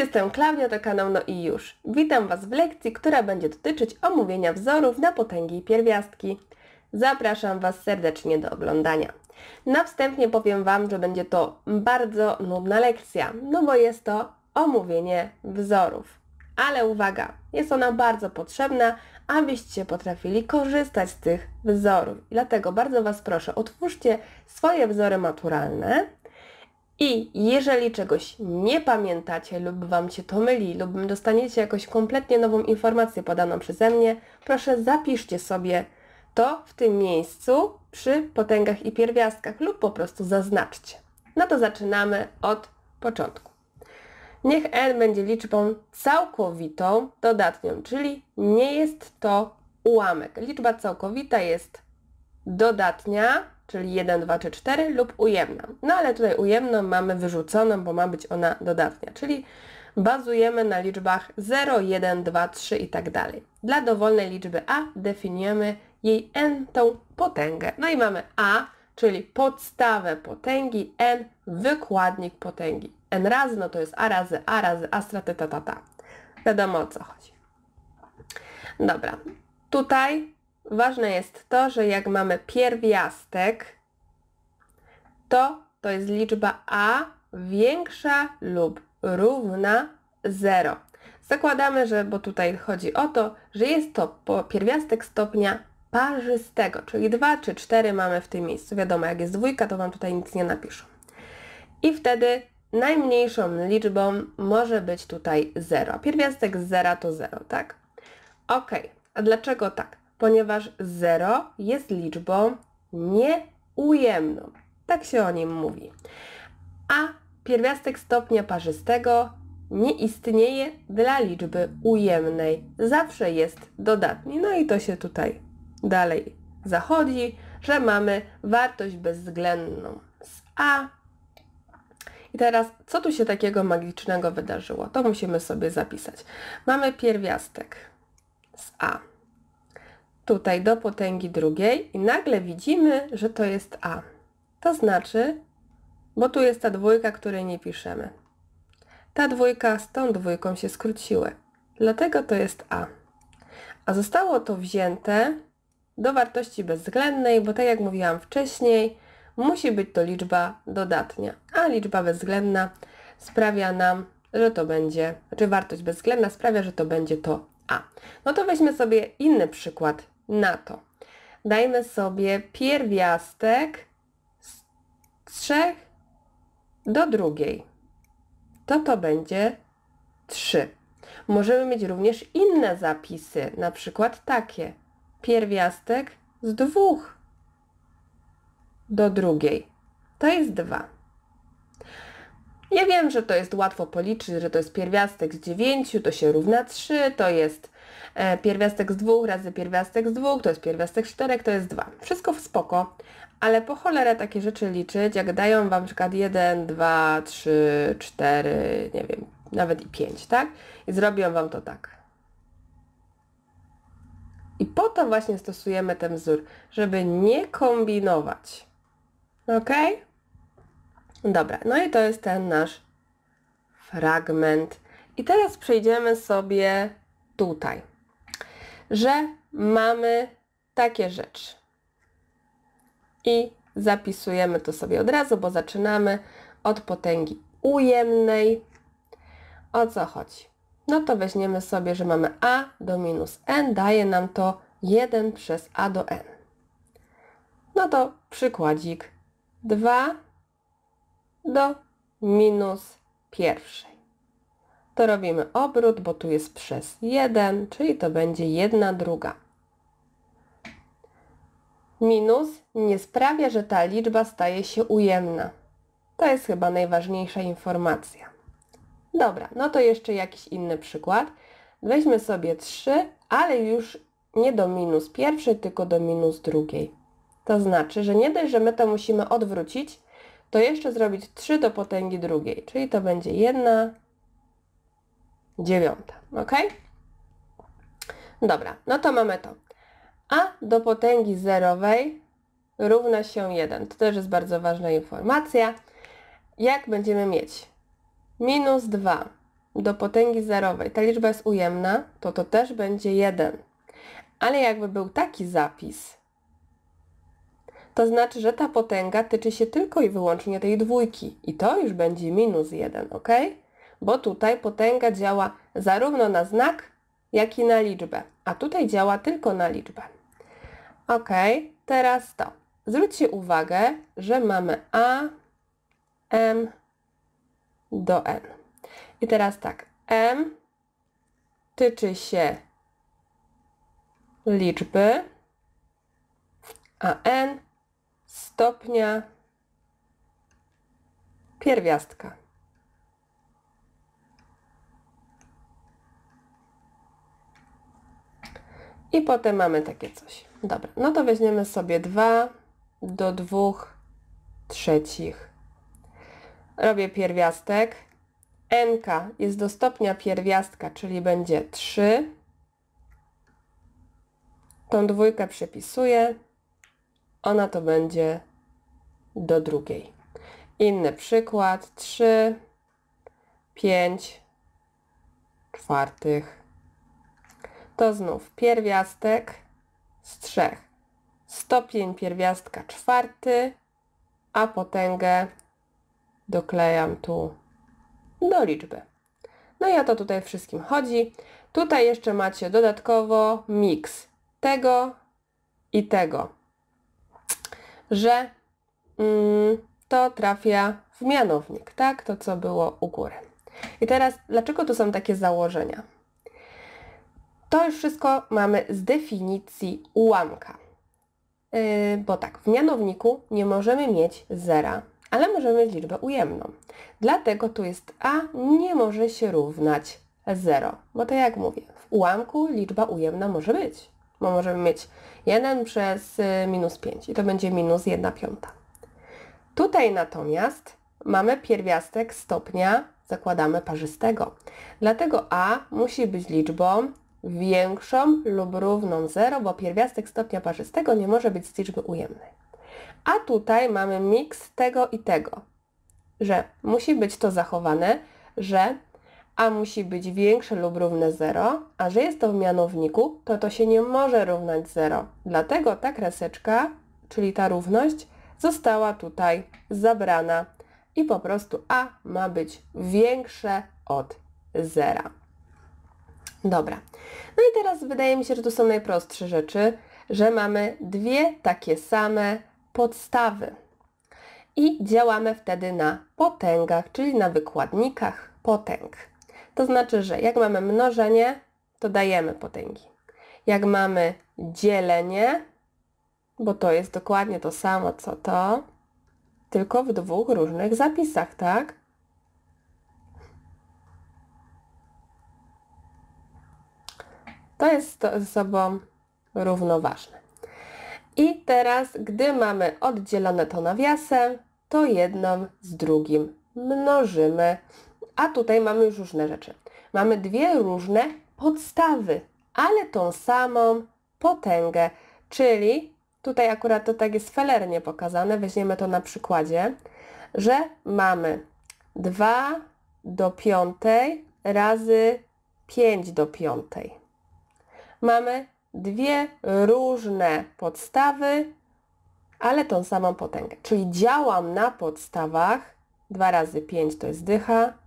jestem Klaudia, to kanał No i Już. Witam Was w lekcji, która będzie dotyczyć omówienia wzorów na potęgi i pierwiastki. Zapraszam Was serdecznie do oglądania. Na wstępie powiem Wam, że będzie to bardzo nudna lekcja, no bo jest to omówienie wzorów. Ale uwaga, jest ona bardzo potrzebna, abyście potrafili korzystać z tych wzorów. Dlatego bardzo Was proszę, otwórzcie swoje wzory maturalne i jeżeli czegoś nie pamiętacie lub Wam się to myli lub dostaniecie jakąś kompletnie nową informację podaną przeze mnie, proszę zapiszcie sobie to w tym miejscu przy potęgach i pierwiastkach lub po prostu zaznaczcie. No to zaczynamy od początku. Niech n będzie liczbą całkowitą, dodatnią, czyli nie jest to ułamek. Liczba całkowita jest dodatnia, czyli 1, 2 czy 4 lub ujemna. No ale tutaj ujemną mamy wyrzuconą, bo ma być ona dodatnia, czyli bazujemy na liczbach 0, 1, 2, 3 i tak dalej. Dla dowolnej liczby a definiujemy jej n tą potęgę. No i mamy a, czyli podstawę potęgi, n wykładnik potęgi. n razy, no to jest a razy a razy astra, ta, ta, ta, ta. Wiadomo o co chodzi. Dobra, tutaj Ważne jest to, że jak mamy pierwiastek, to to jest liczba a większa lub równa 0. Zakładamy, że, bo tutaj chodzi o to, że jest to pierwiastek stopnia parzystego, czyli 2 czy 4 mamy w tym miejscu. Wiadomo, jak jest dwójka, to Wam tutaj nic nie napiszę. I wtedy najmniejszą liczbą może być tutaj 0. Pierwiastek z 0 to 0, tak? Ok, a dlaczego tak? ponieważ 0 jest liczbą nieujemną. Tak się o nim mówi. A pierwiastek stopnia parzystego nie istnieje dla liczby ujemnej. Zawsze jest dodatni. No i to się tutaj dalej zachodzi, że mamy wartość bezwzględną z A. I teraz, co tu się takiego magicznego wydarzyło? To musimy sobie zapisać. Mamy pierwiastek z A tutaj do potęgi drugiej i nagle widzimy, że to jest a. To znaczy, bo tu jest ta dwójka, której nie piszemy. Ta dwójka z tą dwójką się skróciły. Dlatego to jest a. A zostało to wzięte do wartości bezwzględnej, bo tak jak mówiłam wcześniej, musi być to liczba dodatnia, a liczba bezwzględna sprawia nam, że to będzie, czy wartość bezwzględna sprawia, że to będzie to a. No to weźmy sobie inny przykład na to. Dajmy sobie pierwiastek z trzech do drugiej. To to będzie 3. Możemy mieć również inne zapisy, na przykład takie. Pierwiastek z dwóch do drugiej. To jest 2. Ja wiem, że to jest łatwo policzyć, że to jest pierwiastek z 9, to się równa 3, e, to jest pierwiastek z 2 razy pierwiastek z 2, to jest pierwiastek z 4, to jest 2. Wszystko w spoko, ale po cholerę takie rzeczy liczyć, jak dają Wam na przykład 1, 2, 3, 4, nie wiem, nawet i 5, tak? I zrobią Wam to tak. I po to właśnie stosujemy ten wzór, żeby nie kombinować. Okej? Okay? Dobra, no i to jest ten nasz fragment. I teraz przejdziemy sobie tutaj, że mamy takie rzeczy. I zapisujemy to sobie od razu, bo zaczynamy od potęgi ujemnej. O co chodzi? No to weźmiemy sobie, że mamy a do minus n, daje nam to 1 przez a do n. No to przykładzik 2 do minus pierwszej. To robimy obrót, bo tu jest przez 1, czyli to będzie 1 druga. Minus nie sprawia, że ta liczba staje się ujemna. To jest chyba najważniejsza informacja. Dobra, no to jeszcze jakiś inny przykład. Weźmy sobie 3, ale już nie do minus pierwszej, tylko do minus drugiej. To znaczy, że nie dość, że my to musimy odwrócić, to jeszcze zrobić 3 do potęgi drugiej, czyli to będzie 1 dziewiąta, ok? Dobra, no to mamy to. A do potęgi zerowej równa się 1. To też jest bardzo ważna informacja. Jak będziemy mieć? Minus 2 do potęgi zerowej. Ta liczba jest ujemna, to to też będzie 1. Ale jakby był taki zapis, to znaczy, że ta potęga tyczy się tylko i wyłącznie tej dwójki i to już będzie minus 1, ok? Bo tutaj potęga działa zarówno na znak, jak i na liczbę, a tutaj działa tylko na liczbę. Ok, teraz to. Zwróćcie uwagę, że mamy A, M do N. I teraz tak, M tyczy się liczby, a N stopnia pierwiastka. I potem mamy takie coś. Dobra, no to weźmiemy sobie 2 do 2 trzecich. Robię pierwiastek. n jest do stopnia pierwiastka, czyli będzie 3. Tą dwójkę przepisuję ona to będzie do drugiej. Inny przykład 3, 5 czwartych. To znów pierwiastek z trzech. Stopień pierwiastka czwarty, a potęgę doklejam tu do liczby. No i o to tutaj wszystkim chodzi. Tutaj jeszcze macie dodatkowo miks tego i tego że mm, to trafia w mianownik, tak? To, co było u góry. I teraz, dlaczego tu są takie założenia? To już wszystko mamy z definicji ułamka. Yy, bo tak, w mianowniku nie możemy mieć zera, ale możemy mieć liczbę ujemną. Dlatego tu jest a nie może się równać 0, bo to jak mówię, w ułamku liczba ujemna może być bo możemy mieć 1 przez y, minus 5 i to będzie minus 1 piąta. Tutaj natomiast mamy pierwiastek stopnia, zakładamy parzystego. Dlatego A musi być liczbą większą lub równą 0, bo pierwiastek stopnia parzystego nie może być z liczby ujemnej. A tutaj mamy miks tego i tego, że musi być to zachowane, że a musi być większe lub równe 0, a że jest to w mianowniku, to to się nie może równać 0. Dlatego ta kreseczka, czyli ta równość, została tutaj zabrana i po prostu a ma być większe od 0. Dobra, no i teraz wydaje mi się, że to są najprostsze rzeczy, że mamy dwie takie same podstawy i działamy wtedy na potęgach, czyli na wykładnikach potęg. To znaczy, że jak mamy mnożenie, to dajemy potęgi. Jak mamy dzielenie, bo to jest dokładnie to samo co to, tylko w dwóch różnych zapisach, tak? To jest ze sobą równoważne. I teraz, gdy mamy oddzielone to nawiasem, to jedną z drugim mnożymy. A tutaj mamy już różne rzeczy. Mamy dwie różne podstawy, ale tą samą potęgę, czyli tutaj akurat to tak jest felernie pokazane, weźmiemy to na przykładzie, że mamy 2 do 5 razy 5 do 5. Mamy dwie różne podstawy, ale tą samą potęgę. Czyli działam na podstawach 2 razy 5 to jest dycha,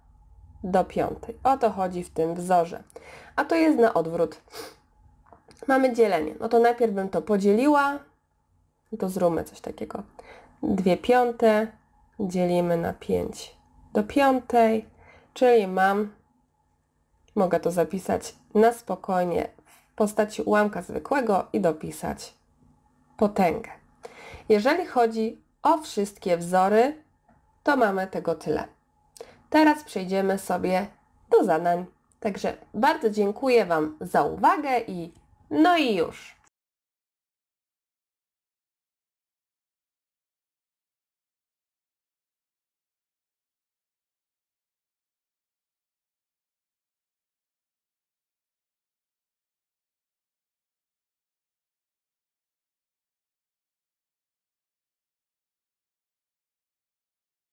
do piątej. O to chodzi w tym wzorze. A to jest na odwrót. Mamy dzielenie. No to najpierw bym to podzieliła. To zróbmy coś takiego. Dwie piąte dzielimy na 5 do piątej, czyli mam, mogę to zapisać na spokojnie w postaci ułamka zwykłego i dopisać potęgę. Jeżeli chodzi o wszystkie wzory, to mamy tego tyle. Teraz przejdziemy sobie do zadań. Także bardzo dziękuję Wam za uwagę i no i już.